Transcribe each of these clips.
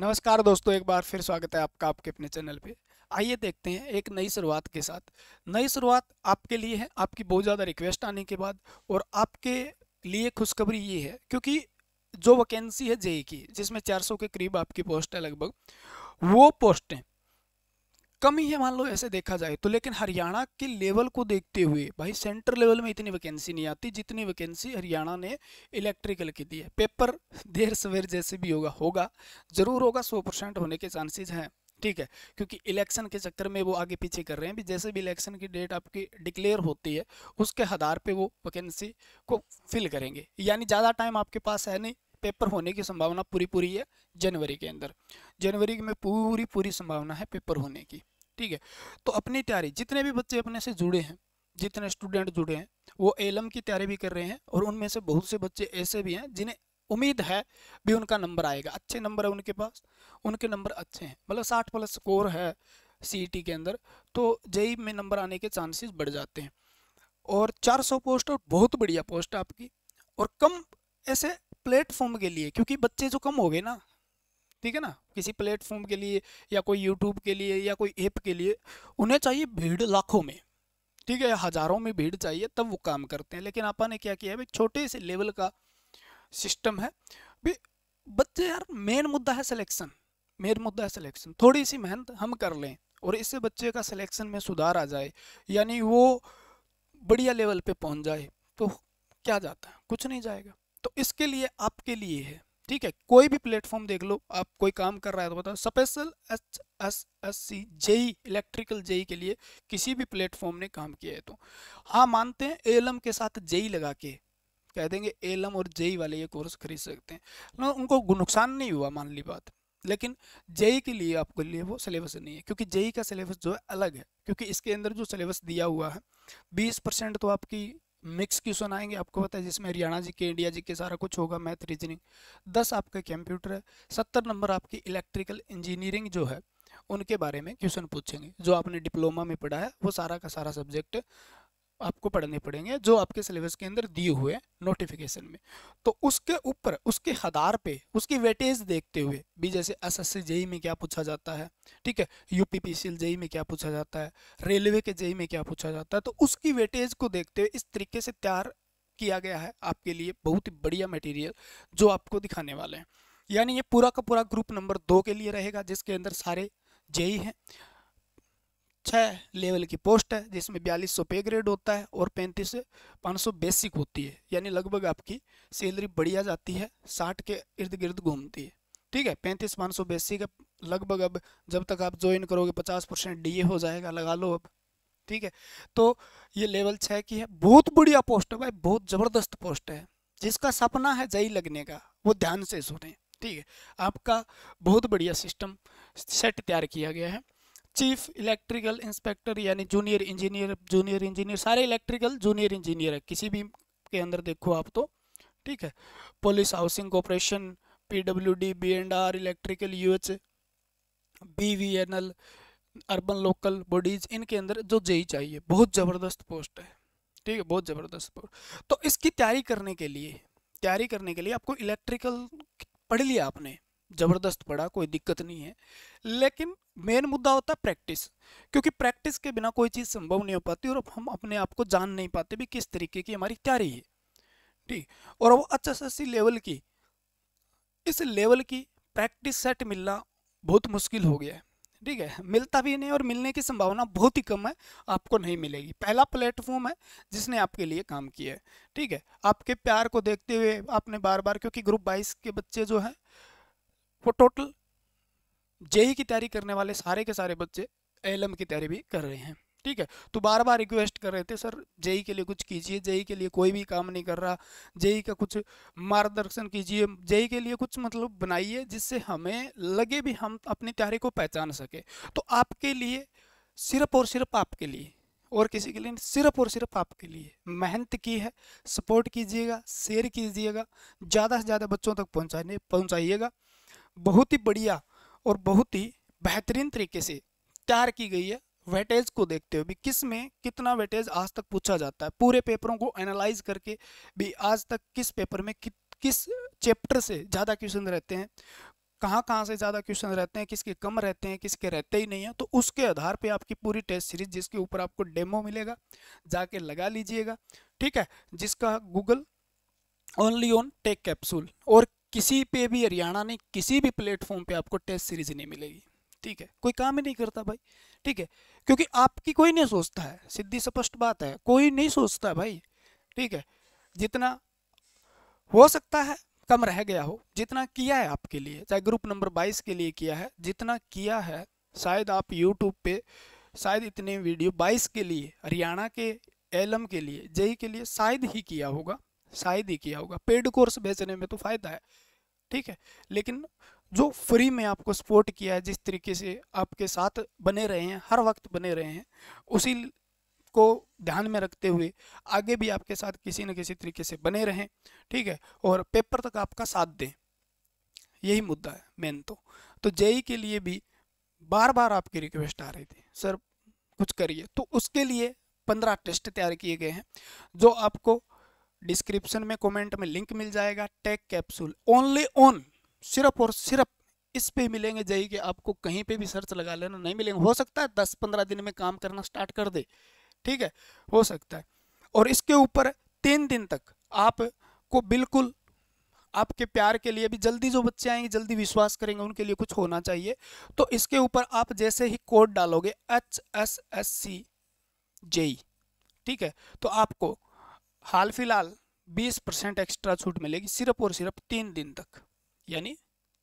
नमस्कार दोस्तों एक बार फिर स्वागत है आपका आपके अपने चैनल पे आइए देखते हैं एक नई शुरुआत के साथ नई शुरुआत आपके लिए है आपकी बहुत ज़्यादा रिक्वेस्ट आने के बाद और आपके लिए खुशखबरी ये है क्योंकि जो वैकेंसी है जेई की जिसमें 400 के करीब आपकी पोस्ट है लगभग वो पोस्टें कम ही है मान लो ऐसे देखा जाए तो लेकिन हरियाणा के लेवल को देखते हुए भाई सेंटर लेवल में इतनी वैकेंसी नहीं आती जितनी वैकेंसी हरियाणा ने इलेक्ट्रिकल की दी है पेपर देर सवेर जैसे भी होगा होगा जरूर होगा सौ परसेंट होने के चांसेज हैं ठीक है क्योंकि इलेक्शन के चक्कर में वो आगे पीछे कर रहे हैं भी जैसे भी इलेक्शन की डेट आपकी डिक्लेयर होती है उसके आधार पर वो वैकेंसी को फिल करेंगे यानी ज़्यादा टाइम आपके पास है नहीं पेपर होने की संभावना पूरी पूरी है जनवरी के अंदर जनवरी में पूरी पूरी संभावना है पेपर होने की ठीक है तो अपनी तैयारी जितने भी बच्चे अपने से जुड़े हैं जितने स्टूडेंट जुड़े हैं वो एलम की तैयारी भी कर रहे हैं और उनमें से बहुत से बच्चे ऐसे भी हैं जिन्हें उम्मीद है भी उनका नंबर आएगा अच्छे नंबर है उनके पास उनके नंबर अच्छे हैं मतलब साठ प्लस स्कोर है सी e के अंदर तो जेई e e में नंबर आने के चांसेस बढ़ जाते हैं और 400 पोस्ट और बहुत बढ़िया पोस्ट आपकी और कम ऐसे प्लेटफॉर्म के लिए क्योंकि बच्चे जो कम हो गए ना ठीक है ना किसी प्लेटफॉर्म के लिए या कोई यूट्यूब के लिए या कोई ऐप के लिए उन्हें चाहिए भीड़ लाखों में ठीक है हज़ारों में भीड़ चाहिए तब वो काम करते हैं लेकिन आपा ने क्या किया है भाई छोटे से लेवल का सिस्टम है भी बच्चे यार मेन मुद्दा है सिलेक्शन मेन मुद्दा है सिलेक्शन थोड़ी सी मेहनत हम कर लें और इससे बच्चे का सिलेक्शन में सुधार आ जाए यानी वो बढ़िया लेवल पे पहुंच जाए तो क्या जाता है कुछ नहीं जाएगा तो इसके लिए आपके लिए है ठीक है कोई भी प्लेटफॉर्म देख लो आप कोई काम कर रहा है तो बताओ special H S S C JE electrical JE के लिए किसी भी प्लेटफॉर्म ने काम किया है तो हाँ मानते हैं एलम के साथ जेई लगा के कह देंगे एलम और जेई वाले ये कोर्स खरीद सकते हैं ना उनको नुकसान नहीं हुआ मान ली बात लेकिन जेई के लिए आपके लिए वो सिलेबस नहीं है क्योंकि जेई का सिलेबस जो है अलग है क्योंकि इसके अंदर जो सिलेबस दिया हुआ है बीस परसेंट तो आपकी मिक्स क्वेश्चन आएंगे आपको पता है जिसमें हरियाणा जी के इंडिया जी के सारा कुछ होगा मैथ रीजनिंग दस आपके कंप्यूटर है सत्तर नंबर आपकी इलेक्ट्रिकल इंजीनियरिंग जो है उनके बारे में क्वेश्चन पूछेंगे जो आपने डिप्लोमा में पढ़ा है वो सारा का सारा सब्जेक्ट आपको पढ़ने पड़ेंगे जो आपके सिलेबस के अंदर दिए हुए नोटिफिकेशन में तो उसके ऊपर उसके आधार पे उसकी वेटेज देखते हुए भी जैसे एस एस जेई में क्या पूछा जाता है ठीक है यू पी पी जेई में क्या पूछा जाता है रेलवे के जेई e में क्या पूछा जाता है तो उसकी वेटेज को देखते हुए इस तरीके से तैयार किया गया है आपके लिए बहुत ही बढ़िया मटेरियल जो आपको दिखाने वाले हैं यानी ये पूरा का पूरा ग्रुप नंबर दो के लिए रहेगा जिसके अंदर सारे जेई e हैं छः लेवल की पोस्ट है जिसमें बयालीस सौ पे ग्रेड होता है और पैंतीस पाँच सौ बेसिक होती है यानी लगभग आपकी सैलरी बढ़िया जाती है साठ के इर्द गिर्द घूमती है ठीक है पैंतीस पाँच सौ बेसिक है लगभग अब जब तक आप ज्वाइन करोगे पचास परसेंट डी हो जाएगा लगा लो अब ठीक है तो ये लेवल छः की है बहुत बढ़िया पोस्ट है भाई बहुत ज़बरदस्त पोस्ट है जिसका सपना है जई लगने का वो ध्यान से सुने ठीक है आपका बहुत बढ़िया सिस्टम सेट तैयार किया गया है चीफ इलेक्ट्रिकल इंस्पेक्टर यानी जूनियर इंजीनियर जूनियर इंजीनियर सारे इलेक्ट्रिकल जूनियर इंजीनियर है किसी भी के अंदर देखो आप तो ठीक है police housing corporation D B and R electrical UH BVNL urban local bodies इनके अंदर जो जेई चाहिए बहुत ज़बरदस्त पोस्ट है ठीक है बहुत ज़बरदस्त पोस्ट तो इसकी तैयारी करने के लिए तैयारी करने के लिए आपको इलेक्ट्रिकल पढ़ लिया आपने ज़बरदस्त पढ़ा कोई दिक्कत नहीं है लेकिन मेन मुद्दा होता है प्रैक्टिस क्योंकि प्रैक्टिस के बिना कोई चीज़ संभव नहीं हो पाती और हम अपने आप को जान नहीं पाते भी किस तरीके की हमारी तैयारी है ठीक और वो अच्छा अच्छी लेवल की इस लेवल की प्रैक्टिस सेट मिलना बहुत मुश्किल हो गया है ठीक है मिलता भी नहीं और मिलने की संभावना बहुत ही कम है आपको नहीं मिलेगी पहला प्लेटफॉर्म है जिसने आपके लिए काम किया है ठीक है आपके प्यार को देखते हुए आपने बार बार क्योंकि ग्रुप बाईस के बच्चे जो हैं वो टोटल जेई की तैयारी करने वाले सारे के सारे बच्चे एल की तैयारी भी कर रहे हैं ठीक है तो बार बार रिक्वेस्ट कर रहे थे सर जेई के लिए कुछ कीजिए जेई के लिए कोई भी काम नहीं कर रहा जेई का कुछ मार्गदर्शन कीजिए जेई के लिए कुछ मतलब बनाइए जिससे हमें लगे भी हम अपनी तैयारी को पहचान सके तो आपके लिए सिर्फ और सिर्फ आपके लिए और किसी के लिए सिर्फ और सिर्फ आपके लिए मेहनत की है सपोर्ट कीजिएगा शेयर कीजिएगा ज़्यादा से ज़्यादा बच्चों तक पहुँचाने पहुँचाइएगा बहुत ही बढ़िया और बहुत ही बेहतरीन तरीके से तैयार की गई है वेटेज को देखते हुए भी किस में कितना वेटेज आज तक पूछा जाता है पूरे पेपरों को एनालाइज करके भी आज तक किस पेपर में कि, किस चैप्टर से ज़्यादा क्वेश्चन रहते हैं कहाँ कहाँ से ज़्यादा क्वेश्चन रहते हैं किसके कम रहते हैं किसके रहते ही नहीं हैं तो उसके आधार पे आपकी पूरी टेस्ट सीरीज जिसके ऊपर आपको डेमो मिलेगा जाके लगा लीजिएगा ठीक है जिसका Google only on tech capsule और किसी पे भी हरियाणा ने किसी भी प्लेटफॉर्म पे आपको टेस्ट सीरीज नहीं मिलेगी ठीक है कोई काम ही नहीं करता भाई ठीक है क्योंकि आपकी कोई नहीं सोचता है सीधी स्पष्ट बात है कोई नहीं सोचता भाई ठीक है जितना हो सकता है कम रह गया हो जितना किया है आपके लिए चाहे ग्रुप नंबर बाईस के लिए किया है जितना किया है शायद आप यूट्यूब पे शायद इतने वीडियो बाईस के लिए हरियाणा के एलम के लिए जेई के लिए शायद ही किया होगा शायद ही किया होगा पेड कोर्स बेचने में तो फायदा है ठीक है लेकिन जो फ्री में आपको सपोर्ट किया है जिस तरीके से आपके साथ बने रहे हैं हर वक्त बने रहे हैं उसी को ध्यान में रखते हुए आगे भी आपके साथ किसी न किसी तरीके से बने रहें ठीक है और पेपर तक आपका साथ दें यही मुद्दा है मेन तो तो जेई e के लिए भी बार बार आपकी रिक्वेस्ट आ रही थी सर कुछ करिए तो उसके लिए पंद्रह टेस्ट तैयार किए गए हैं जो आपको डिस्क्रिप्शन में कमेंट में लिंक मिल जाएगा टेक कैप्सूल ओनली ओन सिर्फ और सिर्फ इस पे मिलेंगे जई कि आपको कहीं पे भी सर्च लगा लेना नहीं मिलेंगे हो सकता है दस पंद्रह दिन में काम करना स्टार्ट कर दे ठीक है हो सकता है और इसके ऊपर तीन दिन तक आप को बिल्कुल आपके प्यार के लिए भी जल्दी जो बच्चे आएंगे जल्दी विश्वास करेंगे उनके लिए कुछ होना चाहिए तो इसके ऊपर आप जैसे ही कोड डालोगे H S S C JE ठीक है तो आपको हाल फिलहाल 20 परसेंट एक्स्ट्रा छूट मिलेगी सिर्फ और सिर्फ तीन दिन तक यानी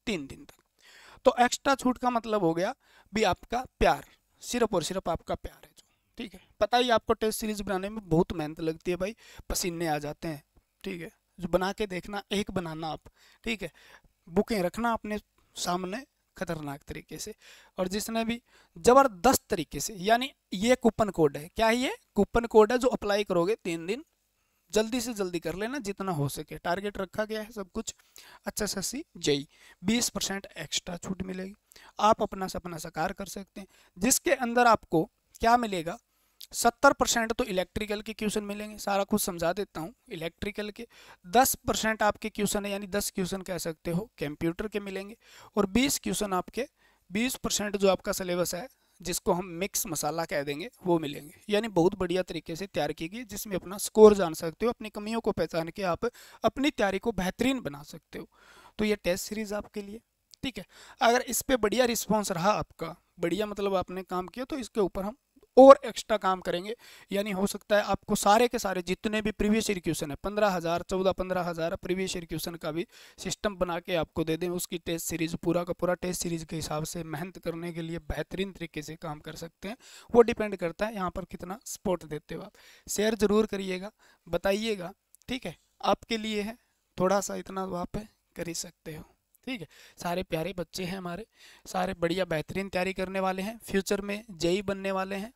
तीन दिन तक तो एक्स्ट्रा छूट का मतलब हो गया भी आपका प्यार सिर्फ और सिर्फ आपका प्यार है जो ठीक है पता ही आपको टेस्ट सीरीज बनाने में बहुत मेहनत लगती है भाई पसीने आ जाते हैं ठीक है जो बना के देखना एक बनाना आप ठीक है बुकें रखना अपने सामने खतरनाक तरीके से और जिसने भी ज़बरदस्त तरीके से यानी ये कूपन कोड है क्या है ये कूपन कोड है जो अप्लाई करोगे तीन दिन जल्दी से जल्दी कर लेना जितना हो सके टारगेट रखा गया है सब कुछ अच्छा सा सी जई बीस परसेंट एक्स्ट्रा छूट मिलेगी आप अपना सपना साकार कर सकते हैं जिसके अंदर आपको क्या मिलेगा सत्तर परसेंट तो इलेक्ट्रिकल के क्वेश्चन मिलेंगे सारा कुछ समझा देता हूँ इलेक्ट्रिकल के दस परसेंट आपके क्वेश्चन है यानी दस क्वेश्चन कह सकते हो कंप्यूटर के मिलेंगे और बीस क्वेश्चन आपके बीस परसेंट जो आपका सिलेबस है जिसको हम मिक्स मसाला कह देंगे वो मिलेंगे यानी बहुत बढ़िया तरीके से तैयार की गई जिसमें अपना स्कोर जान सकते हो अपनी कमियों को पहचान के आप अपनी तैयारी को बेहतरीन बना सकते हो तो ये टेस्ट सीरीज आपके लिए ठीक है अगर इस पर बढ़िया रिस्पॉन्स रहा आपका बढ़िया मतलब आपने काम किया तो इसके ऊपर हम और एक्स्ट्रा काम करेंगे यानी हो सकता है आपको सारे के सारे जितने भी प्रीवियस ईयर क्वेश्चन है पंद्रह हज़ार चौदह पंद्रह हज़ार प्रीवियस ईयर क्वेश्चन का भी सिस्टम बना के आपको दे दें उसकी टेस्ट सीरीज पूरा का पूरा टेस्ट सीरीज के हिसाब से मेहनत करने के लिए बेहतरीन तरीके से काम कर सकते हैं वो डिपेंड करता है यहाँ पर कितना सपोर्ट देते हो आप शेयर ज़रूर करिएगा बताइएगा ठीक है आपके लिए है थोड़ा सा इतना तो आप कर ही सकते हो ठीक है सारे प्यारे बच्चे हैं हमारे सारे बढ़िया बेहतरीन तैयारी करने वाले हैं फ्यूचर में जेई बनने वाले हैं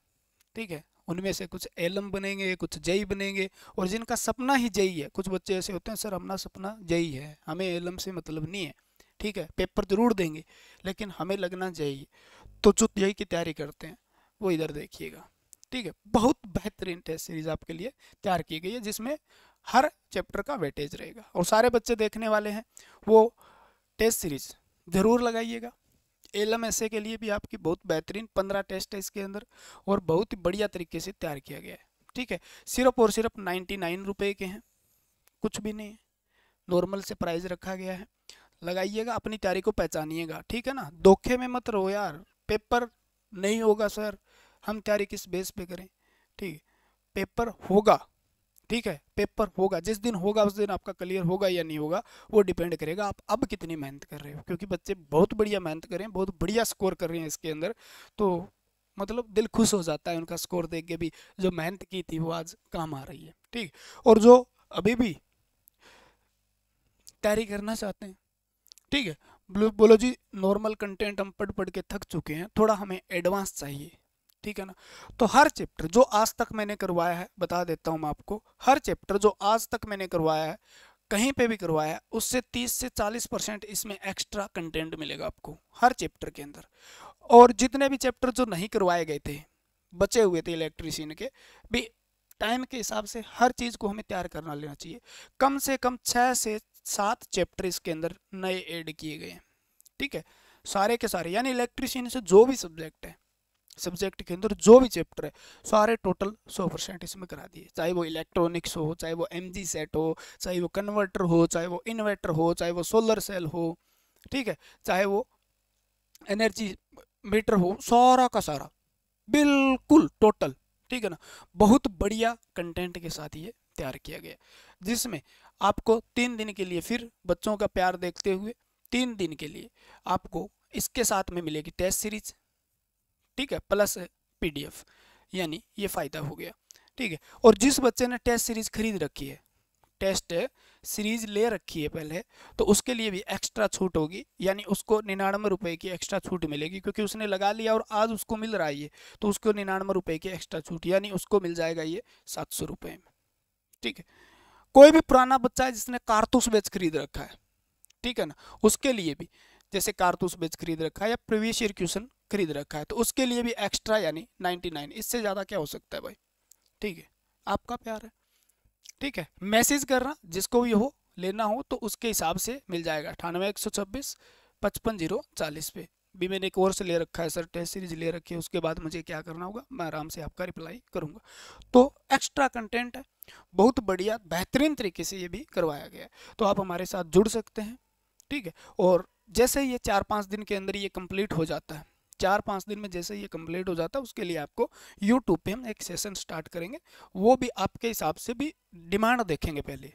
ठीक है उनमें से कुछ एलम बनेंगे कुछ जई बनेंगे और जिनका सपना ही जई है कुछ बच्चे ऐसे होते हैं सर हमारा सपना जई है हमें एलम से मतलब नहीं है ठीक है पेपर जरूर देंगे लेकिन हमें लगना जई तो जो जई की तैयारी करते हैं वो इधर देखिएगा ठीक है बहुत बेहतरीन टेस्ट सीरीज आपके लिए तैयार की गई है जिसमें हर चैप्टर का वेटेज रहेगा और सारे बच्चे देखने वाले हैं वो टेस्ट सीरीज ज़रूर लगाइएगा एल के लिए भी आपकी बहुत बेहतरीन पंद्रह टेस्ट है इसके अंदर और बहुत ही बढ़िया तरीके से तैयार किया गया है ठीक है सिर्फ और सिर्फ नाइन्टी नाइन रुपये के हैं कुछ भी नहीं नॉर्मल से प्राइस रखा गया है लगाइएगा अपनी तैयारी को पहचानिएगा ठीक है ना धोखे में मत रहो यार पेपर नहीं होगा सर हम तैयारी किस बेस पे करें ठीक पेपर होगा ठीक है पेपर होगा जिस दिन होगा उस दिन आपका क्लियर होगा या नहीं होगा वो डिपेंड करेगा आप अब कितनी मेहनत कर रहे हो क्योंकि बच्चे बहुत बढ़िया मेहनत कर रहे हैं बहुत बढ़िया स्कोर कर रहे हैं इसके अंदर तो मतलब दिल खुश हो जाता है उनका स्कोर देख के भी जो मेहनत की थी वो आज काम आ रही है ठीक और जो अभी भी तैयारी करना चाहते हैं ठीक है बोलो जी नॉर्मल कंटेंट हम पढ़ पढ़ के थक चुके हैं थोड़ा हमें एडवांस चाहिए ठीक है ना तो हर चैप्टर जो आज तक मैंने करवाया है बता देता हूँ मैं आपको हर चैप्टर जो आज तक मैंने करवाया है कहीं पे भी करवाया है उससे 30 से 40 परसेंट इसमें एक्स्ट्रा कंटेंट मिलेगा आपको हर चैप्टर के अंदर और जितने भी चैप्टर जो नहीं करवाए गए थे बचे हुए थे इलेक्ट्रीशियन के भी टाइम के हिसाब से हर चीज़ को हमें तैयार करना लेना चाहिए कम से कम छः से सात चैप्टर इसके अंदर नए ऐड किए गए हैं ठीक है सारे के सारे यानी इलेक्ट्रीशियन से जो भी सब्जेक्ट है सब्जेक्ट के अंदर जो भी चैप्टर है सारे टोटल 100 परसेंट इसमें करा दिए चाहे वो इलेक्ट्रॉनिक्स हो चाहे वो एम सेट हो चाहे वो कन्वर्टर हो चाहे वो इन्वर्टर हो चाहे वो सोलर सेल हो ठीक है चाहे वो एनर्जी मीटर हो सारा का सारा बिल्कुल टोटल ठीक है ना बहुत बढ़िया कंटेंट के साथ ये तैयार किया गया जिसमें आपको तीन दिन के लिए फिर बच्चों का प्यार देखते हुए तीन दिन के लिए आपको इसके साथ में मिलेगी टेस्ट सीरीज ठीक है प्लस पीडीएफ यानी ये फ़ायदा हो गया ठीक है और जिस बच्चे ने टेस्ट सीरीज खरीद रखी है टेस्ट सीरीज ले रखी है पहले तो उसके लिए भी एक्स्ट्रा छूट होगी यानी उसको निन्यानवे रुपए की एक्स्ट्रा छूट मिलेगी क्योंकि उसने लगा लिया और आज उसको मिल रहा है ये तो उसको निन्यानवे रुपए की एक्स्ट्रा छूट यानी उसको मिल जाएगा ये सात सौ रुपये में ठीक है कोई भी पुराना बच्चा है जिसने कारतूस बेच खरीद रखा है ठीक है ना उसके लिए भी जैसे कारतूस बेच खरीद रखा है या प्रीवियस ईयर क्वेश्चन खरीद रखा है तो उसके लिए भी एक्स्ट्रा यानी 99 इससे ज़्यादा क्या हो सकता है भाई ठीक है आपका प्यार है ठीक है मैसेज करना जिसको भी हो लेना हो तो उसके हिसाब से मिल जाएगा अठानवे एक सौ छब्बीस पचपन जीरो चालीस पे भी मैंने कोर्स ले रखा है सर टेस्ट सीरीज ले रखी है उसके बाद मुझे क्या करना होगा मैं आराम से आपका रिप्लाई करूँगा तो एक्स्ट्रा कंटेंट है बहुत बढ़िया बेहतरीन तरीके से ये भी करवाया गया है तो आप हमारे साथ जुड़ सकते हैं ठीक है और जैसे ये चार पाँच दिन के अंदर ये कंप्लीट हो जाता है चार पाँच दिन में जैसे ये कंप्लीट हो जाता है उसके लिए आपको यूट्यूब पे हम एक सेशन स्टार्ट करेंगे वो भी आपके हिसाब से भी डिमांड देखेंगे पहले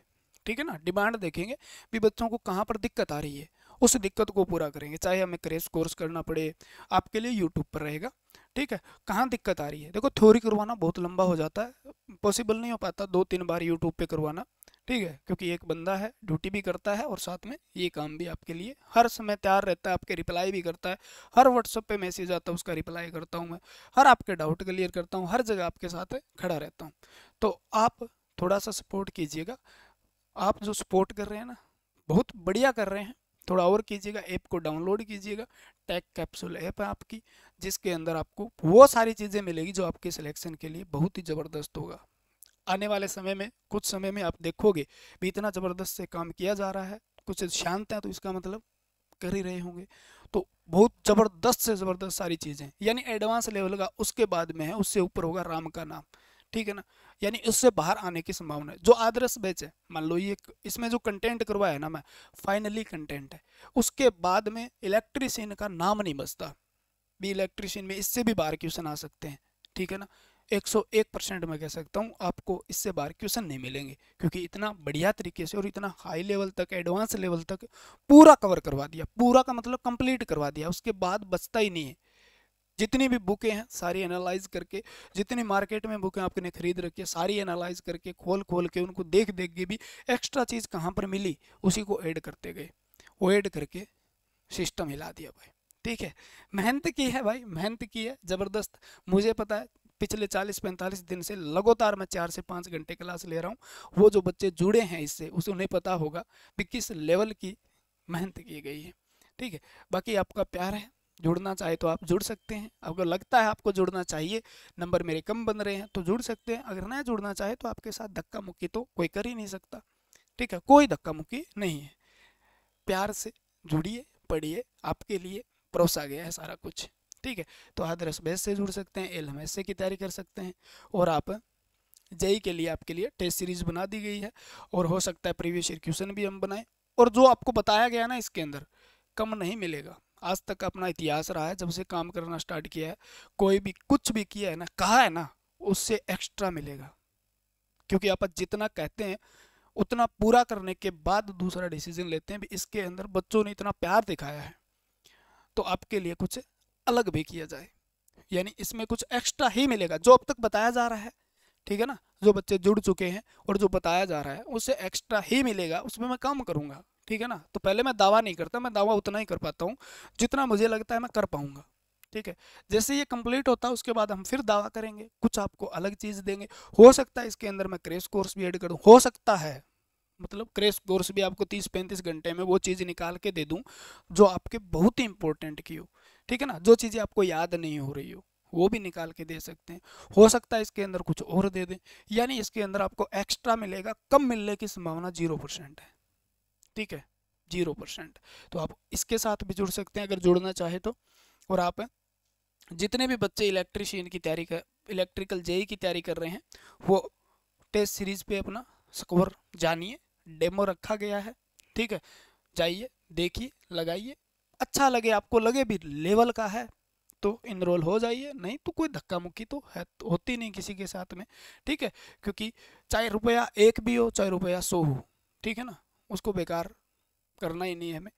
ठीक है ना डिमांड देखेंगे भी बच्चों को कहाँ पर दिक्कत आ रही है उस दिक्कत को पूरा करेंगे चाहे हमें क्रेश कोर्स करना पड़े आपके लिए यूट्यूब पर रहेगा ठीक है कहाँ दिक्कत आ रही है देखो थ्योरी करवाना बहुत लंबा हो जाता है पॉसिबल नहीं हो पाता दो तीन बार यूट्यूब पे करवाना ठीक है क्योंकि एक बंदा है ड्यूटी भी करता है और साथ में ये काम भी आपके लिए हर समय तैयार रहता है आपके रिप्लाई भी करता है हर व्हाट्सअप पे मैसेज आता है उसका रिप्लाई करता हूँ मैं हर आपके डाउट क्लियर करता हूँ हर जगह आपके साथ खड़ा रहता हूँ तो आप थोड़ा सा सपोर्ट कीजिएगा आप जो सपोर्ट कर रहे हैं ना बहुत बढ़िया कर रहे हैं थोड़ा और कीजिएगा ऐप को डाउनलोड कीजिएगा टैग कैप्सूल ऐप है आपकी जिसके अंदर आपको वो सारी चीज़ें मिलेगी जो आपके सिलेक्शन के लिए बहुत ही ज़बरदस्त होगा आने वाले समय में कुछ समय में आप देखोगे भी इतना ज़बरदस्त से काम किया जा रहा है कुछ शांत हैं तो इसका मतलब कर ही रहे होंगे तो बहुत ज़बरदस्त से ज़बरदस्त सारी चीज़ें यानी एडवांस लेवल का उसके बाद में है उससे ऊपर होगा राम का नाम ठीक है ना यानी उससे बाहर आने की संभावना है जो आदर्श बैच है मान लो ये इसमें जो कंटेंट करवाया है ना मैं फाइनली कंटेंट है उसके बाद में इलेक्ट्रिशियन का नाम नहीं बचता भी इलेक्ट्रिशियन में इससे भी बाहर क्वेश्चन आ सकते हैं ठीक है ना 101 परसेंट मैं कह सकता हूँ आपको इससे बाहर क्वेश्चन नहीं मिलेंगे क्योंकि इतना बढ़िया तरीके से और इतना हाई लेवल तक एडवांस लेवल तक पूरा कवर करवा दिया पूरा का मतलब कंप्लीट करवा दिया उसके बाद बचता ही नहीं है जितनी भी बुकें हैं सारी एनालाइज करके जितनी मार्केट में बुकें आपने खरीद रखी है सारी एनालाइज करके खोल खोल के उनको देख देख के भी एक्स्ट्रा चीज़ कहाँ पर मिली उसी को ऐड करते गए वो ऐड करके सिस्टम हिला दिया भाई ठीक है मेहनत की है भाई मेहनत की है ज़बरदस्त मुझे पता है पिछले 40-45 दिन से लगातार मैं चार से पाँच घंटे क्लास ले रहा हूँ वो जो बच्चे जुड़े हैं इससे उसे उन्हें पता होगा कि किस लेवल की मेहनत की गई है ठीक है बाकी आपका प्यार है जुड़ना चाहे तो आप जुड़ सकते हैं अगर लगता है आपको जुड़ना चाहिए नंबर मेरे कम बन रहे हैं तो जुड़ सकते हैं अगर ना जुड़ना चाहे तो आपके साथ धक्का मुक्की तो कोई कर ही नहीं सकता ठीक है कोई धक्का मुक्की नहीं है प्यार से जुड़िए पढ़िए आपके लिए परोसा गया है सारा कुछ ठीक है तो आदर्श बेस से जुड़ सकते हैं एल हम एस की तैयारी कर सकते हैं और आप जेई e के लिए आपके लिए टेस्ट सीरीज बना दी गई है और हो सकता है प्रीवियस ईयर क्वेश्चन भी हम बनाएं और जो आपको बताया गया ना इसके अंदर कम नहीं मिलेगा आज तक अपना इतिहास रहा है जब से काम करना स्टार्ट किया है कोई भी कुछ भी किया है ना कहा है ना उससे एक्स्ट्रा मिलेगा क्योंकि आप जितना कहते हैं उतना पूरा करने के बाद दूसरा डिसीजन लेते हैं भी इसके अंदर बच्चों ने इतना प्यार दिखाया है तो आपके लिए कुछ अलग भी किया जाए यानी इसमें कुछ एक्स्ट्रा ही मिलेगा जो अब तक बताया जा रहा है ठीक है ना जो बच्चे जुड़ चुके हैं और जो बताया जा रहा है उससे एक्स्ट्रा ही मिलेगा उसमें मैं काम करूँगा ठीक है ना तो पहले मैं दावा नहीं करता मैं दावा उतना ही कर पाता हूँ जितना मुझे लगता है मैं कर पाऊँगा ठीक है जैसे ये कंप्लीट होता है उसके बाद हम फिर दावा करेंगे कुछ आपको अलग चीज़ देंगे हो सकता है इसके अंदर मैं क्रेश कोर्स भी ऐड कर दूँ हो सकता है मतलब क्रेश कोर्स भी आपको तीस पैंतीस घंटे में वो चीज़ निकाल के दे दूँ जो आपके बहुत ही इंपॉर्टेंट की हो ठीक है ना जो चीज़ें आपको याद नहीं हो रही हो वो भी निकाल के दे सकते हैं हो सकता है इसके अंदर कुछ और दे दें यानी इसके अंदर आपको एक्स्ट्रा मिलेगा कम मिलने की संभावना जीरो परसेंट है ठीक है जीरो परसेंट तो आप इसके साथ भी जुड़ सकते हैं अगर जुड़ना चाहे तो और आप जितने भी बच्चे इलेक्ट्रिशियन की तैयारी कर इलेक्ट्रिकल जेई e की तैयारी कर रहे हैं वो टेस्ट सीरीज पे अपना स्कोर जानिए डेमो रखा गया है ठीक है जाइए देखिए लगाइए अच्छा लगे आपको लगे भी लेवल का है तो इनरोल हो जाइए नहीं तो कोई धक्का मुक्की तो है तो होती नहीं किसी के साथ में ठीक है क्योंकि चाहे रुपया एक भी हो चाहे रुपया सौ हो ठीक है ना उसको बेकार करना ही नहीं है हमें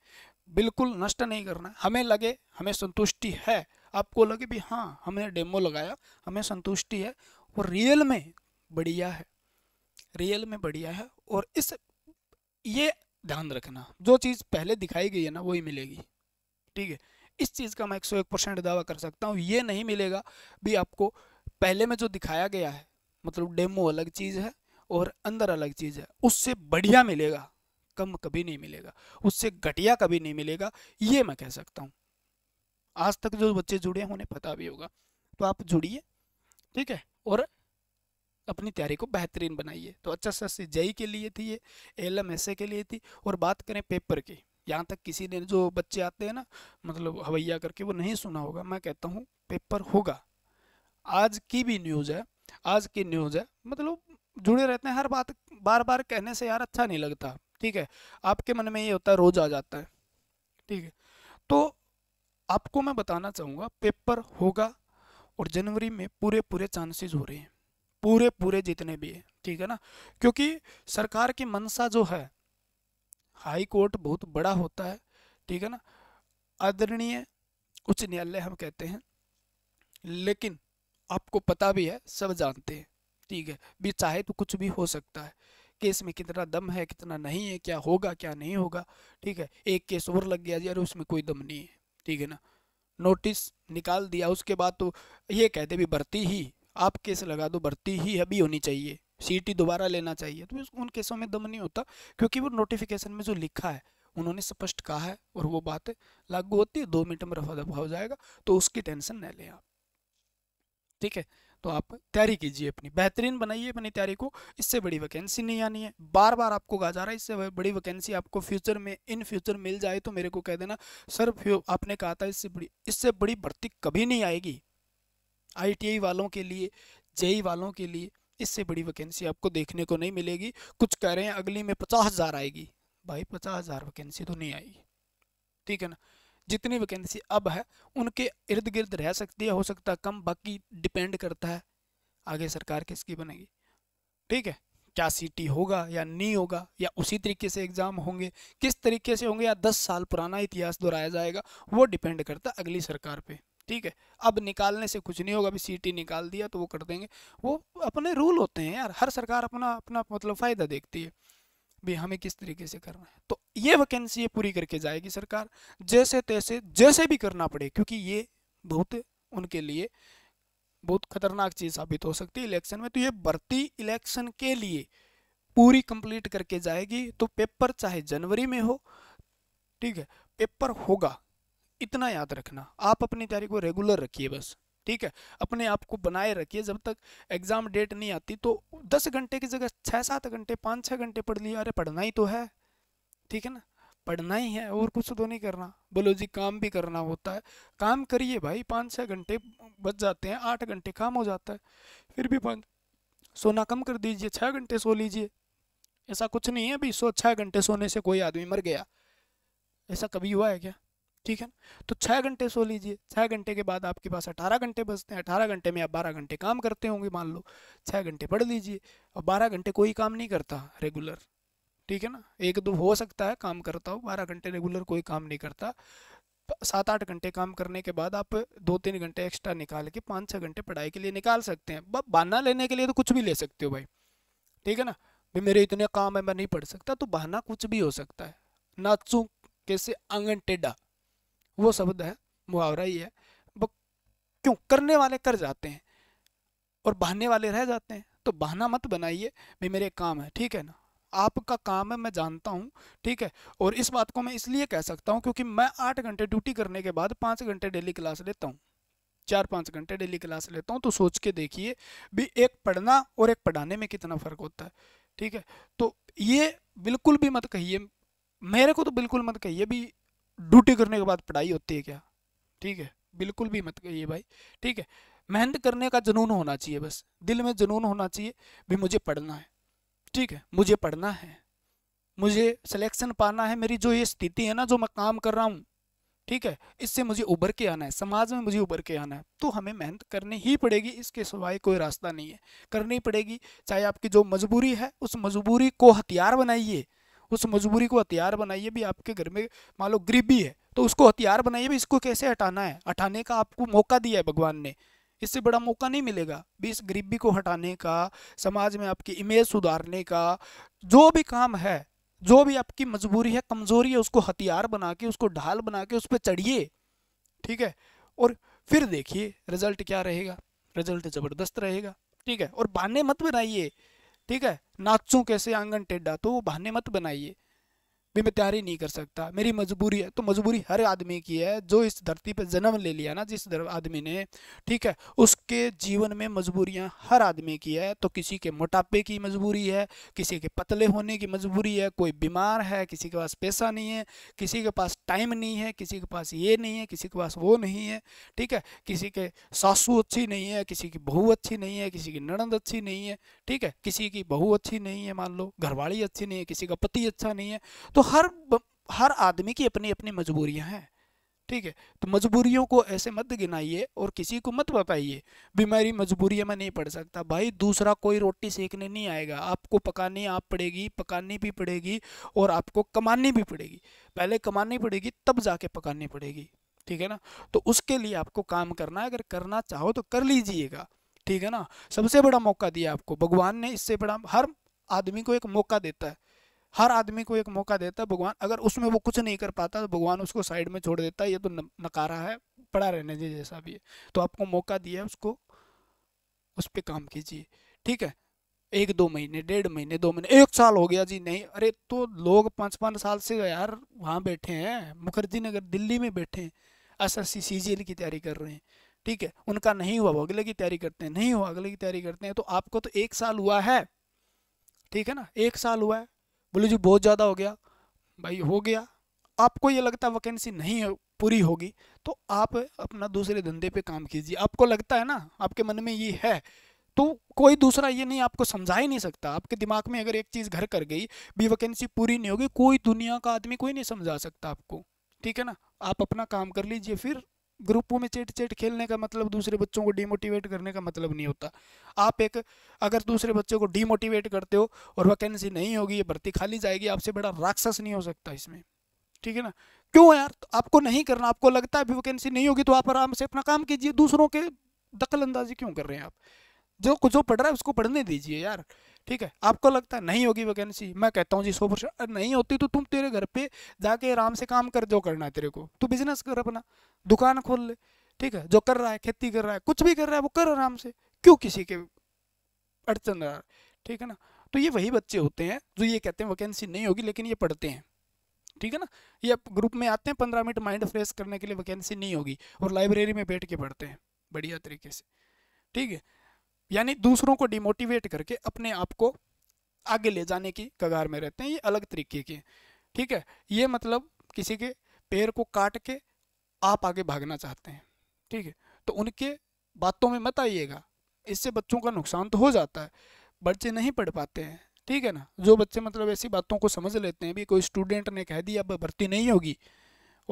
बिल्कुल नष्ट नहीं करना हमें लगे हमें संतुष्टि है आपको लगे भी हाँ हमने डेमो लगाया हमें संतुष्टि है और रियल में बढ़िया है रियल में बढ़िया है और इस ये ध्यान रखना जो चीज़ पहले दिखाई गई है ना वही मिलेगी ठीक है इस चीज़ का मैं एक सौ एक परसेंट दावा कर सकता हूँ ये नहीं मिलेगा भी आपको पहले में जो दिखाया गया है मतलब डेमो अलग चीज़ है और अंदर अलग चीज़ है उससे बढ़िया मिलेगा कम कभी नहीं मिलेगा उससे घटिया कभी नहीं मिलेगा ये मैं कह सकता हूँ आज तक जो बच्चे जुड़े हैं उन्हें पता भी होगा तो आप जुड़िए ठीक है और अपनी तैयारी को बेहतरीन बनाइए तो अच्छा सर से जई के लिए थी ये एल एम एस ए के लिए थी और बात करें पेपर की यहाँ तक किसी ने जो बच्चे आते हैं ना मतलब हवैया करके वो नहीं सुना होगा मैं कहता हूँ पेपर होगा आज की भी न्यूज़ है आज की न्यूज़ है मतलब जुड़े रहते हैं हर बात बार बार कहने से यार अच्छा नहीं लगता ठीक है आपके मन में ये होता है रोज आ जाता है ठीक है तो आपको मैं बताना चाहूंगा पेपर होगा और जनवरी में पूरे पूरे चांसेस हो रहे हैं पूरे पूरे जितने भी है ठीक है ना क्योंकि सरकार की मनसा जो है हाई कोर्ट बहुत बड़ा होता है ठीक है ना आदरणीय उच्च न्यायालय हम कहते हैं लेकिन आपको पता भी है सब जानते हैं ठीक है भी चाहे तो कुछ भी हो सकता है केस में कितना दम है कितना नहीं है क्या होगा क्या नहीं होगा ठीक है एक केस और लग गया यार उसमें कोई दम नहीं है ठीक है ना नोटिस निकाल दिया उसके बाद तो ये कहते भी बढ़ती ही आप केस लगा दो बढ़ती ही अभी होनी चाहिए सीटी दोबारा लेना चाहिए तो उन केसों में दम नहीं होता क्योंकि वो नोटिफिकेशन में जो लिखा है उन्होंने स्पष्ट कहा है और वो बात लागू होती है दो मिनट में रफा दफा हो जाएगा तो उसकी टेंशन न लें आप ठीक है तो आप तैयारी कीजिए अपनी बेहतरीन बनाइए अपनी तैयारी को इससे बड़ी वैकेंसी नहीं आनी है बार बार आपको कहा जा रहा है इससे बड़ी वैकेंसी आपको फ्यूचर में इन फ्यूचर मिल जाए तो मेरे को कह देना सर आपने कहा था इससे बड़ी इससे बड़ी भर्ती कभी नहीं आएगी आईटीआई वालों के लिए जेई वालों के लिए इससे बड़ी वैकेंसी आपको देखने को नहीं मिलेगी कुछ कह रहे हैं अगली में पचास हज़ार आएगी भाई पचास हज़ार वैकेंसी तो नहीं आएगी ठीक है ना जितनी वैकेंसी अब है उनके इर्द गिर्द रह सकती है हो सकता है कम बाकी डिपेंड करता है आगे सरकार किसकी बनेगी ठीक है क्या सीटी होगा या नहीं होगा या उसी तरीके से एग्ज़ाम होंगे किस तरीके से होंगे या दस साल पुराना इतिहास दोहराया जाएगा वो डिपेंड करता है अगली सरकार पे ठीक है अब निकालने से कुछ नहीं होगा अभी सीटी निकाल दिया तो वो कर देंगे वो अपने रूल होते हैं यार हर सरकार अपना अपना मतलब फ़ायदा देखती है भी हमें किस तरीके से करना है तो ये वैकेंसी पूरी करके जाएगी सरकार जैसे तैसे जैसे भी करना पड़े क्योंकि ये बहुत उनके लिए बहुत खतरनाक चीज़ साबित हो सकती है इलेक्शन में तो ये भर्ती इलेक्शन के लिए पूरी कंप्लीट करके जाएगी तो पेपर चाहे जनवरी में हो ठीक है पेपर होगा इतना याद रखना आप अपनी तैयारी को रेगुलर रखिए बस ठीक है अपने आप को बनाए रखिए जब तक एग्ज़ाम डेट नहीं आती तो दस घंटे की जगह छः सात घंटे पाँच छः घंटे पढ़ लिए अरे पढ़ना ही तो है ठीक है ना पढ़ना ही है और कुछ तो नहीं करना बोलो जी काम भी करना होता है काम करिए भाई पाँच छः घंटे बच जाते हैं आठ घंटे काम हो जाता है फिर भी पाँच सोना कम कर दीजिए छः घंटे सो लीजिए ऐसा कुछ नहीं है भाई सो छः घंटे सोने से कोई आदमी मर गया ऐसा कभी हुआ है क्या ठीक है ना तो छः घंटे सो लीजिए छः घंटे के बाद आपके पास अठारह घंटे बचते हैं अठारह घंटे में आप बारह घंटे काम करते होंगे मान लो छः घंटे पढ़ लीजिए और बारह घंटे कोई काम नहीं करता रेगुलर ठीक है ना एक दो हो सकता है काम करता हो बारह घंटे रेगुलर कोई काम नहीं करता सात आठ घंटे काम करने के बाद आप दो तीन घंटे एक्स्ट्रा निकाल के पाँच छः घंटे पढ़ाई के लिए निकाल सकते हैं बहाना लेने के लिए तो कुछ भी ले सकते हो भाई ठीक है ना भाई मेरे इतने काम है मैं नहीं पढ़ सकता तो बहाना कुछ भी हो सकता है नाचू कैसे आंगन टेडा वो शब्द है मुहावरा ही है क्यों करने वाले कर जाते हैं और बहाने वाले रह जाते हैं तो बहाना मत बनाइए भाई मेरे काम है ठीक है ना आपका काम है मैं जानता हूँ ठीक है और इस बात को मैं इसलिए कह सकता हूँ क्योंकि मैं आठ घंटे ड्यूटी करने के बाद पाँच घंटे डेली क्लास लेता हूँ चार पाँच घंटे डेली क्लास लेता हूँ तो सोच के देखिए भी एक पढ़ना और एक पढ़ाने में कितना फ़र्क होता है ठीक है तो ये बिल्कुल भी मत कहिए मेरे को तो बिल्कुल मत कहिए भी ड्यूटी करने के बाद पढ़ाई होती है क्या ठीक है बिल्कुल भी मत कहिए भाई ठीक है मेहनत करने का जुनून होना चाहिए बस दिल में जुनून होना चाहिए भी मुझे पढ़ना है ठीक है मुझे पढ़ना है मुझे सिलेक्शन पाना है मेरी जो ये स्थिति है ना जो मैं काम कर रहा हूँ ठीक है इससे मुझे उभर के आना है समाज में मुझे उभर के आना है तो हमें मेहनत करनी ही पड़ेगी इसके सिवाय कोई रास्ता नहीं है करनी पड़ेगी चाहे आपकी जो मजबूरी है उस मजबूरी को हथियार बनाइए उस मजबूरी को हथियार बनाइए भी आपके घर में मान लो गरीबी है तो उसको हथियार बनाइए भी इसको कैसे हटाना है हटाने का आपको मौका दिया है भगवान ने इससे बड़ा मौका नहीं मिलेगा भी इस गरीबी को हटाने का समाज में आपकी इमेज सुधारने का जो भी काम है जो भी आपकी मजबूरी है कमजोरी है उसको हथियार बना के उसको ढाल बना के उस पर चढ़िए ठीक है और फिर देखिए रिजल्ट क्या रहेगा रिजल्ट ज़बरदस्त रहेगा ठीक है और बहाने मत बनाइए ठीक है नाचू कैसे आंगन टेढ़ा तो वो बहाने मत बनाइए भी मैं तैयारी नहीं कर सकता मेरी मजबूरी है तो मजबूरी हर आदमी की है जो इस धरती पर जन्म ले लिया ना जिस आदमी ने ठीक है उसके जीवन में मजबूरियाँ हर आदमी की है तो किसी के मोटापे की मजबूरी है किसी के पतले होने की मजबूरी है कोई बीमार है किसी के पास पैसा नहीं है किसी के पास टाइम नहीं है किसी के पास ये नहीं है किसी के पास वो नहीं है ठीक है किसी के सासू अच्छी नहीं है किसी की बहू अच्छी नहीं है किसी की नणंद अच्छी नहीं है ठीक है किसी की बहू अच्छी नहीं है मान लो घरवाली अच्छी नहीं है किसी का पति अच्छा नहीं है तो तो हर हर आदमी की अपनी अपनी मजबूरियां हैं ठीक है तो मजबूरियों को ऐसे मत गिनाइए और किसी को मत बताइए भी मेरी मजबूरी मैं नहीं पढ़ सकता भाई दूसरा कोई रोटी सेकने नहीं आएगा आपको पकानी आप पड़ेगी पकानी भी पड़ेगी और आपको कमानी भी पड़ेगी पहले कमानी पड़ेगी तब जाके पकानी पड़ेगी ठीक है ना तो उसके लिए आपको काम करना है अगर करना चाहो तो कर लीजिएगा ठीक है ना सबसे बड़ा मौका दिया आपको भगवान ने इससे बड़ा हर आदमी को एक मौका देता है हर आदमी को एक मौका देता है भगवान अगर उसमें वो कुछ नहीं कर पाता तो भगवान उसको साइड में छोड़ देता है ये तो नकारा है पड़ा रहने दीजिए जैसा भी है तो आपको मौका दिया है उसको उस पर काम कीजिए ठीक है एक दो महीने डेढ़ महीने दो महीने एक साल हो गया जी नहीं अरे तो लोग पाँच पाँच साल से यार वहाँ बैठे हैं मुखर्जी नगर दिल्ली में बैठे हैं एस एस सी की तैयारी कर रहे हैं ठीक है उनका नहीं हुआ वो अगले की तैयारी करते हैं नहीं हुआ अगले की तैयारी करते हैं तो आपको तो एक साल हुआ है ठीक है ना एक साल हुआ है बोले जी बहुत ज़्यादा हो गया भाई हो गया आपको ये लगता है वैकेंसी नहीं हो पूरी होगी तो आप अपना दूसरे धंधे पे काम कीजिए आपको लगता है ना आपके मन में ये है तो कोई दूसरा ये नहीं आपको समझा ही नहीं सकता आपके दिमाग में अगर एक चीज़ घर कर गई भी वैकेंसी पूरी नहीं होगी कोई दुनिया का आदमी कोई नहीं समझा सकता आपको ठीक है ना आप अपना काम कर लीजिए फिर ग्रुपों में चेट चेट खेलने का मतलब दूसरे बच्चों को डीमोटिवेट करने का मतलब नहीं होता आप एक अगर दूसरे बच्चों को डीमोटिवेट करते हो और वैकेंसी नहीं होगी ये भर्ती खाली जाएगी आपसे बड़ा राक्षस नहीं हो सकता इसमें ठीक है ना क्यों यार तो आपको नहीं करना आपको लगता है वैकेंसी नहीं होगी तो आप आराम से अपना काम कीजिए दूसरों के दखल अंदाजी क्यों कर रहे हैं आप जो कुछ जो पढ़ रहा है उसको पढ़ने दीजिए यार ठीक है आपको लगता है नहीं होगी वैकेंसी मैं कहता हूँ जी सौ परसेंट नहीं होती तो तुम तेरे घर पे जाके आराम से काम कर जो करना है तेरे को तू बिजनेस कर अपना दुकान खोल ले ठीक है जो कर रहा है खेती कर रहा है कुछ भी कर रहा है वो कर आराम से क्यों किसी के अड़चन ठीक है ना तो ये वही बच्चे होते हैं जो ये कहते हैं वैकेंसी नहीं होगी लेकिन ये पढ़ते हैं ठीक है ना ये ग्रुप में आते हैं पंद्रह मिनट माइंड फ्रेश करने के लिए वैकेंसी नहीं होगी और लाइब्रेरी में बैठ के पढ़ते हैं बढ़िया तरीके से ठीक है यानी दूसरों को डिमोटिवेट करके अपने आप को आगे ले जाने की कगार में रहते हैं ये अलग तरीके के ठीक है ये मतलब किसी के पैर को काट के आप आगे भागना चाहते हैं ठीक है तो उनके बातों में मत आइएगा इससे बच्चों का नुकसान तो हो जाता है बच्चे नहीं पढ़ पाते हैं ठीक है ना जो बच्चे मतलब ऐसी बातों को समझ लेते हैं भी कोई स्टूडेंट ने कह दिया अब भर्ती नहीं होगी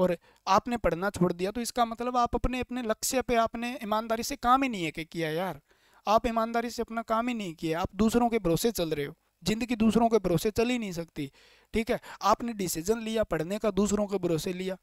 और आपने पढ़ना छोड़ दिया तो इसका मतलब आप अपने अपने लक्ष्य पे आपने ईमानदारी से काम ही नहीं है कि किया यार आप ईमानदारी से अपना काम ही नहीं किया आप दूसरों के भरोसे चल रहे हो जिंदगी दूसरों के भरोसे चल ही नहीं सकती ठीक है आपने डिसीजन लिया पढ़ने का दूसरों के भरोसे लिया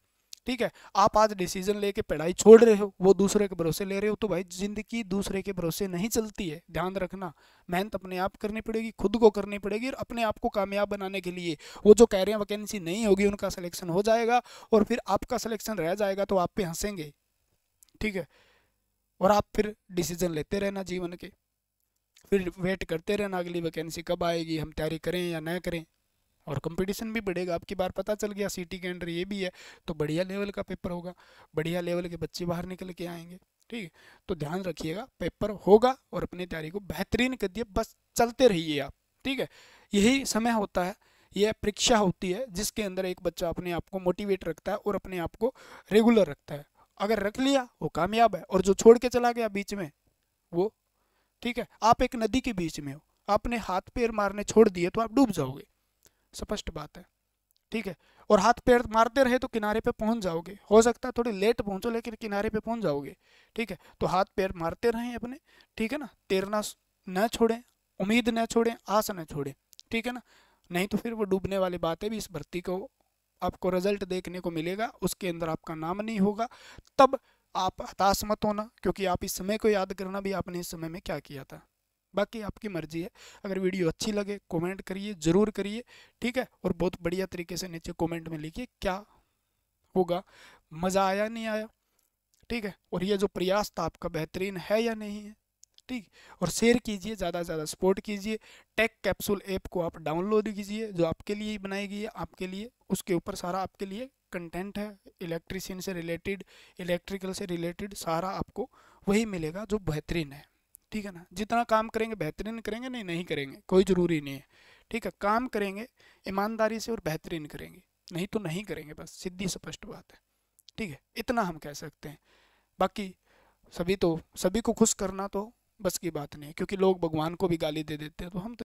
ठीक है आप आज डिसीजन लेके पढ़ाई छोड़ रहे हो वो दूसरे के भरोसे ले रहे हो तो भाई जिंदगी दूसरे के भरोसे नहीं चलती है ध्यान रखना मेहनत अपने आप करनी पड़ेगी खुद को करनी पड़ेगी और अपने आप को कामयाब बनाने के लिए वो जो कह रहे हैं वैकेंसी नहीं होगी उनका सिलेक्शन हो जाएगा और फिर आपका सिलेक्शन रह जाएगा तो आप पे हंसेंगे ठीक है और आप फिर डिसीजन लेते रहना जीवन के फिर वेट करते रहना अगली वैकेंसी कब आएगी हम तैयारी करें या ना करें और कंपटीशन भी बढ़ेगा आपकी बार पता चल गया सिटी के अंडर ये भी है तो बढ़िया लेवल का पेपर होगा बढ़िया लेवल के बच्चे बाहर निकल के आएंगे ठीक है तो ध्यान रखिएगा पेपर होगा और अपनी तैयारी को बेहतरीन कर दिए बस चलते रहिए आप ठीक है यही समय होता है यह परीक्षा होती है जिसके अंदर एक बच्चा अपने आप को मोटिवेट रखता है और अपने आप को रेगुलर रखता है अगर रख लिया वो कामयाब है और जो छोड़ के चला गया बीच में वो ठीक है आप एक नदी के बीच में हो आपने हाथ पैर मारने छोड़ दिए तो आप डूब जाओगे स्पष्ट बात है ठीक है और हाथ पैर मारते रहे तो किनारे पे पहुंच जाओगे हो सकता है थोड़ी लेट पहुंचो लेकिन किनारे पे पहुंच जाओगे ठीक है तो हाथ पैर मारते रहें अपने ठीक है ना तैरना न छोड़ें उम्मीद न छोड़ें आस न छोड़ें ठीक है ना नहीं तो फिर वो डूबने वाली बात है भी इस भर्ती को आपको रिजल्ट देखने को मिलेगा उसके अंदर आपका नाम नहीं होगा तब आप हताश मत होना क्योंकि आप इस समय को याद करना भी आपने इस समय में क्या किया था बाकी आपकी मर्जी है अगर वीडियो अच्छी लगे कमेंट करिए ज़रूर करिए ठीक है और बहुत बढ़िया तरीके से नीचे कमेंट में लिखिए क्या होगा मज़ा आया नहीं आया ठीक है और ये जो प्रयास था आपका बेहतरीन है या नहीं है ठीक और शेयर कीजिए ज़्यादा से ज़्यादा सपोर्ट कीजिए टेक कैप्सूल ऐप को आप डाउनलोड कीजिए जो आपके लिए ही बनाई गई है आपके लिए उसके ऊपर सारा आपके लिए कंटेंट है इलेक्ट्रिशियन से रिलेटेड इलेक्ट्रिकल से रिलेटेड सारा आपको वही मिलेगा जो बेहतरीन है ठीक है ना जितना काम करेंगे बेहतरीन करेंगे नहीं नहीं करेंगे कोई ज़रूरी नहीं है ठीक है काम करेंगे ईमानदारी से और बेहतरीन करेंगे नहीं तो नहीं करेंगे बस सीधी स्पष्ट बात है ठीक है इतना हम कह सकते हैं बाकी सभी तो सभी को खुश करना तो बस की बात नहीं क्योंकि लोग भगवान को भी गाली दे देते हैं तो हम तो